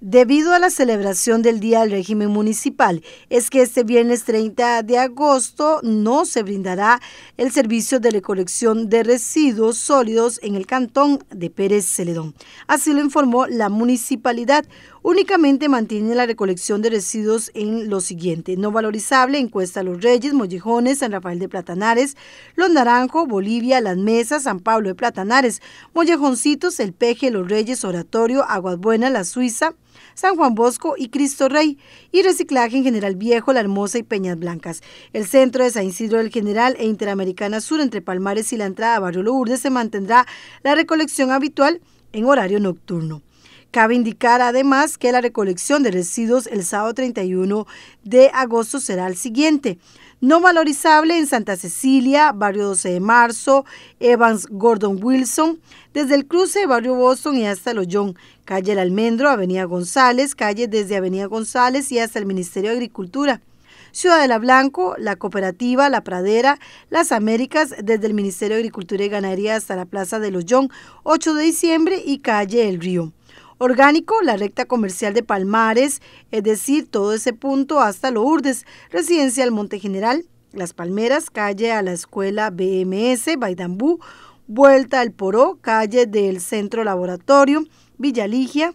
Debido a la celebración del Día del Régimen Municipal, es que este viernes 30 de agosto no se brindará el servicio de recolección de residuos sólidos en el cantón de Pérez Celedón. Así lo informó la municipalidad. Únicamente mantiene la recolección de residuos en lo siguiente: no valorizable, encuesta Los Reyes, Mollejones, San Rafael de Platanares, Los Naranjo, Bolivia, Las Mesas, San Pablo de Platanares, Mollejoncitos, El Peje, Los Reyes, Oratorio, Aguas La Suiza. San Juan Bosco y Cristo Rey, y reciclaje en General Viejo, La Hermosa y Peñas Blancas. El centro de San Isidro del General e Interamericana Sur, entre Palmares y la entrada a Barrio Lourdes, se mantendrá la recolección habitual en horario nocturno. Cabe indicar además que la recolección de residuos el sábado 31 de agosto será el siguiente. No valorizable en Santa Cecilia, barrio 12 de marzo, Evans Gordon Wilson, desde el cruce de barrio Boston y hasta Loyón, calle El Almendro, avenida González, calle desde avenida González y hasta el Ministerio de Agricultura. Ciudadela Blanco, la Cooperativa, la Pradera, las Américas, desde el Ministerio de Agricultura y Ganadería hasta la Plaza de Loyón, 8 de diciembre y calle El Río. Orgánico, la recta comercial de Palmares, es decir, todo ese punto hasta Lourdes, Residencia del Monte General, Las Palmeras, calle a la escuela BMS, Baidambú, Vuelta al Poró, calle del Centro Laboratorio, Villaligia,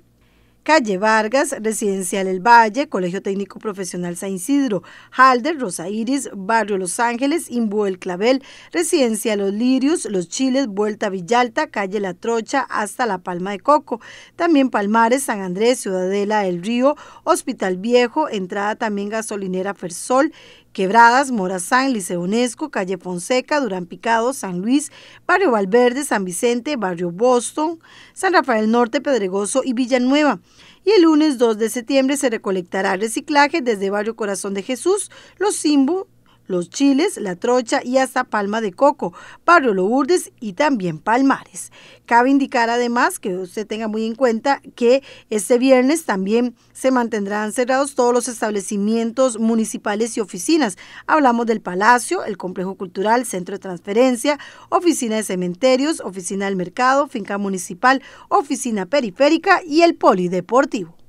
Calle Vargas, Residencial El Valle, Colegio Técnico Profesional San Isidro, Halder, Rosa Iris, Barrio Los Ángeles, Imbu El Clavel, Residencia Los Lirios, Los Chiles, Vuelta Villalta, Calle La Trocha, hasta La Palma de Coco. También Palmares, San Andrés, Ciudadela del Río, Hospital Viejo, entrada también gasolinera Fersol, Quebradas, Morazán, Liceo Unesco, Calle Fonseca, Durán Picado, San Luis, Barrio Valverde, San Vicente, Barrio Boston, San Rafael Norte, Pedregoso y Villanueva. Y el lunes 2 de septiembre se recolectará reciclaje desde Barrio Corazón de Jesús, Los Simbo, los Chiles, La Trocha y hasta Palma de Coco, Barrio Lourdes y también Palmares. Cabe indicar además que usted tenga muy en cuenta que este viernes también se mantendrán cerrados todos los establecimientos municipales y oficinas. Hablamos del Palacio, el Complejo Cultural, Centro de Transferencia, Oficina de Cementerios, Oficina del Mercado, Finca Municipal, Oficina Periférica y el Polideportivo.